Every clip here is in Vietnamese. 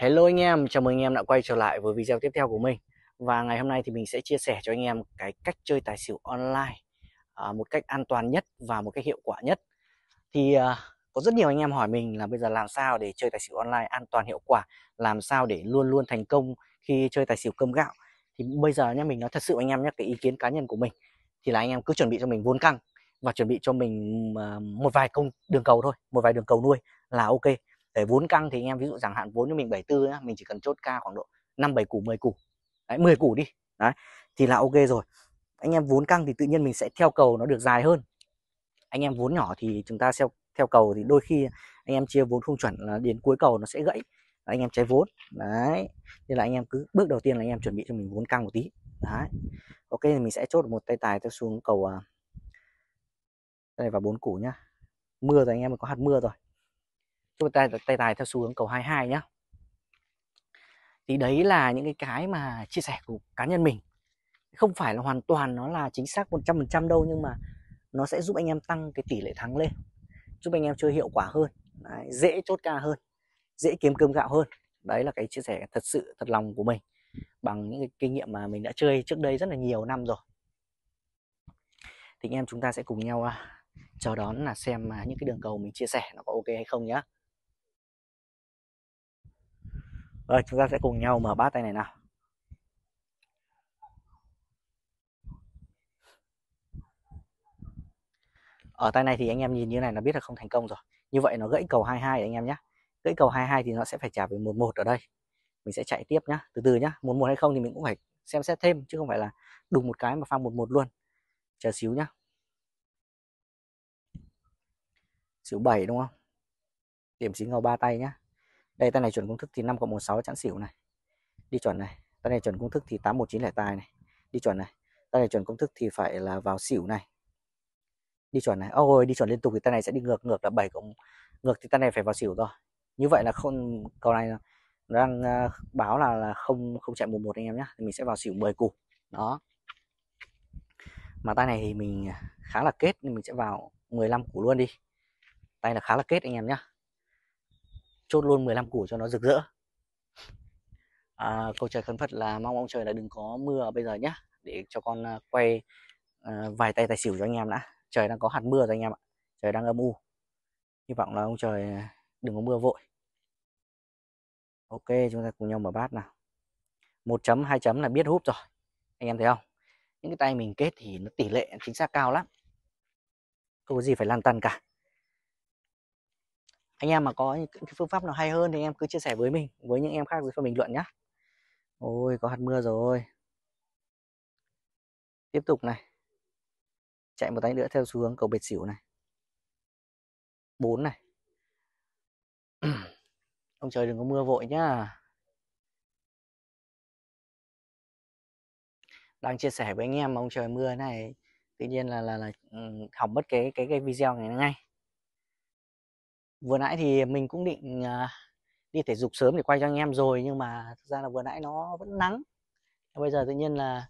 Hello anh em, chào mừng anh em đã quay trở lại với video tiếp theo của mình Và ngày hôm nay thì mình sẽ chia sẻ cho anh em cái cách chơi tài xỉu online à, Một cách an toàn nhất và một cách hiệu quả nhất Thì à, có rất nhiều anh em hỏi mình là bây giờ làm sao để chơi tài xỉu online an toàn hiệu quả Làm sao để luôn luôn thành công khi chơi tài xỉu cơm gạo Thì bây giờ nhé, mình nói thật sự anh em nhé, cái ý kiến cá nhân của mình Thì là anh em cứ chuẩn bị cho mình vốn căng Và chuẩn bị cho mình à, một vài công đường cầu thôi, một vài đường cầu nuôi là ok để vốn căng thì anh em ví dụ chẳng hạn vốn cho mình 74 nhá, mình chỉ cần chốt ca khoảng độ 5 7 củ 10 củ. Đấy 10 củ đi. Đấy thì là ok rồi. Anh em vốn căng thì tự nhiên mình sẽ theo cầu nó được dài hơn. Anh em vốn nhỏ thì chúng ta theo theo cầu thì đôi khi anh em chia vốn không chuẩn là đến cuối cầu nó sẽ gãy. Đấy, anh em cháy vốn. Đấy. Nên là anh em cứ bước đầu tiên là anh em chuẩn bị cho mình vốn căng một tí. Đấy. Ok thì mình sẽ chốt một tay tài tôi xuống cầu à, đây vào bốn củ nhá. Mưa rồi anh em có hạt mưa rồi chúng ta tay tài theo xu hướng cầu 22 nhé thì đấy là những cái cái mà chia sẻ của cá nhân mình không phải là hoàn toàn nó là chính xác 100% đâu nhưng mà nó sẽ giúp anh em tăng cái tỷ lệ thắng lên giúp anh em chơi hiệu quả hơn đấy, dễ chốt ca hơn dễ kiếm cơm gạo hơn đấy là cái chia sẻ thật sự thật lòng của mình bằng những cái kinh nghiệm mà mình đã chơi trước đây rất là nhiều năm rồi thì anh em chúng ta sẽ cùng nhau à, chờ đón là xem à, những cái đường cầu mình chia sẻ nó có ok hay không nhá rồi chúng ta sẽ cùng nhau mở bát tay này nào ở tay này thì anh em nhìn như này là biết là không thành công rồi như vậy nó gãy cầu 22 anh em nhé gãy cầu 22 thì nó sẽ phải trả về 11 ở đây mình sẽ chạy tiếp nhá từ từ nhá 11 hay không thì mình cũng phải xem xét thêm chứ không phải là đùng một cái mà pha 11 luôn chờ xíu nhá xíu 7 đúng không điểm xíu ngầu ba tay nhá đây tay này chuẩn công thức thì 5 cộng 16 chẵn xỉu này đi chuẩn này tay này chuẩn công thức thì 819 này đi chuẩn này tay này chuẩn công thức thì phải là vào xỉu này đi chuẩn này ôi oh, đi chuẩn liên tục thì tay này sẽ đi ngược ngược là 7 cộng ngược thì tay này phải vào xỉu rồi như vậy là không cầu này nó đang ờ, báo là là không không chạy một anh em nhé thì mình sẽ vào xỉu 10 cục đó mà tay này thì mình khá là kết nên mình sẽ vào 15 củ luôn đi tay là khá là kết anh em nhé chốt luôn 15 củ cho nó rực rỡ à, câu trời khấn phật là mong ông trời là đừng có mưa bây giờ nhé để cho con à, quay uh, vài tay tài xỉu cho anh em đã trời đang có hạt mưa rồi anh em ạ trời đang âm u hy vọng là ông trời à, đừng có mưa vội ok chúng ta cùng nhau mở bát nào một chấm hai chấm là biết húp rồi anh em thấy không những cái tay mình kết thì nó tỷ lệ chính xác cao lắm không có gì phải lan tăn cả anh em mà có những phương pháp nào hay hơn thì em cứ chia sẻ với mình với những em khác dưới phần bình luận nhé ôi có hạt mưa rồi tiếp tục này chạy một tay nữa theo xu hướng cầu bệt xỉu này bốn này ông trời đừng có mưa vội nhá đang chia sẻ với anh em mà ông trời mưa này tự nhiên là là là ừ, hỏng mất cái cái cái video này ngay vừa nãy thì mình cũng định uh, đi thể dục sớm để quay cho anh em rồi nhưng mà thực ra là vừa nãy nó vẫn nắng bây giờ tự nhiên là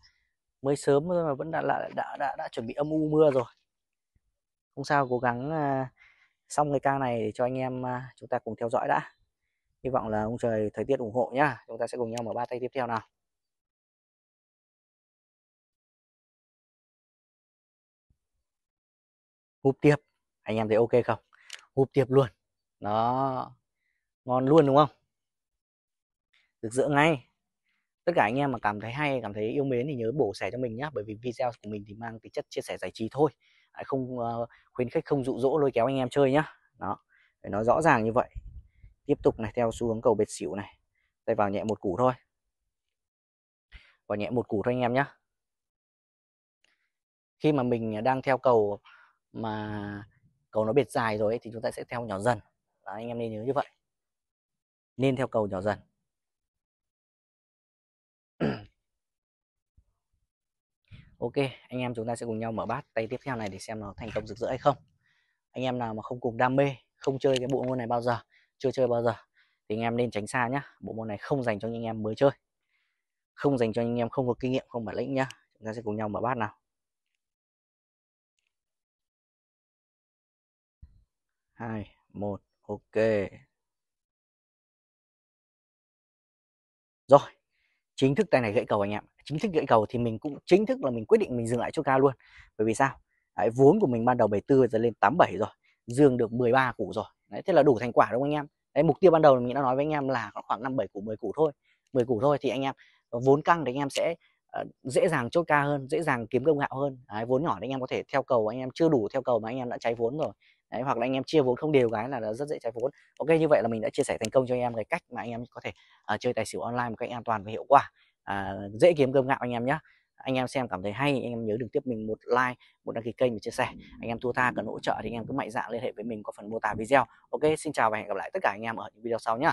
mới sớm mà vẫn đã đã, đã đã đã chuẩn bị âm u mưa rồi không sao cố gắng uh, xong cái ca này để cho anh em uh, chúng ta cùng theo dõi đã hy vọng là ông trời thời tiết ủng hộ nhá chúng ta sẽ cùng nhau mở ba tay tiếp theo nào húp tiếp anh em thấy ok không húp tiếp luôn đó ngon luôn đúng không được rỡ ngay tất cả anh em mà cảm thấy hay cảm thấy yêu mến thì nhớ bổ sẻ cho mình nhé bởi vì video của mình thì mang tính chất chia sẻ giải trí thôi không ờ, khuyến khích không dụ dỗ lôi kéo anh em chơi nhá đó phải nói rõ ràng như vậy tiếp tục này theo xu hướng cầu bệt xỉu này tay vào nhẹ một củ thôi vào nhẹ một củ thôi anh em nhé khi mà mình đang theo cầu mà cầu nó bệt dài rồi ấy, thì chúng ta sẽ theo nhỏ dần là anh em nên nhớ như vậy nên theo cầu nhỏ dần ok anh em chúng ta sẽ cùng nhau mở bát tay tiếp theo này để xem nó thành công rực rỡ hay không anh em nào mà không cùng đam mê không chơi cái bộ môn này bao giờ chưa chơi bao giờ thì anh em nên tránh xa nhá bộ môn này không dành cho những em mới chơi không dành cho những em không có kinh nghiệm không bản lĩnh nhá chúng ta sẽ cùng nhau mở bát nào hai một ok rồi chính thức tay này gãy cầu anh em chính thức gãy cầu thì mình cũng chính thức là mình quyết định mình dừng lại chỗ ca luôn bởi vì sao Đấy, vốn của mình ban đầu 74 giờ lên 87 rồi dương được 13 củ rồi Đấy, thế là đủ thành quả đúng không anh em Đấy, mục tiêu ban đầu mình đã nói với anh em là khoảng 57 củ 10 củ thôi 10 củ thôi thì anh em vốn căng thì anh em sẽ uh, dễ dàng chốt ca hơn dễ dàng kiếm công gạo hơn Đấy, vốn nhỏ thì anh em có thể theo cầu anh em chưa đủ theo cầu mà anh em đã cháy vốn rồi Đấy, hoặc là anh em chia vốn không đều cái là rất dễ cháy vốn ok như vậy là mình đã chia sẻ thành công cho anh em cái cách mà anh em có thể uh, chơi tài xỉu online một cách an toàn và hiệu quả uh, dễ kiếm cơm gạo anh em nhé anh em xem cảm thấy hay anh em nhớ đừng tiếp mình một like một đăng ký kênh và chia sẻ anh em thu tha cần hỗ trợ thì anh em cứ mạnh dạn liên hệ với mình qua phần mô tả video ok xin chào và hẹn gặp lại tất cả anh em ở những video sau nhé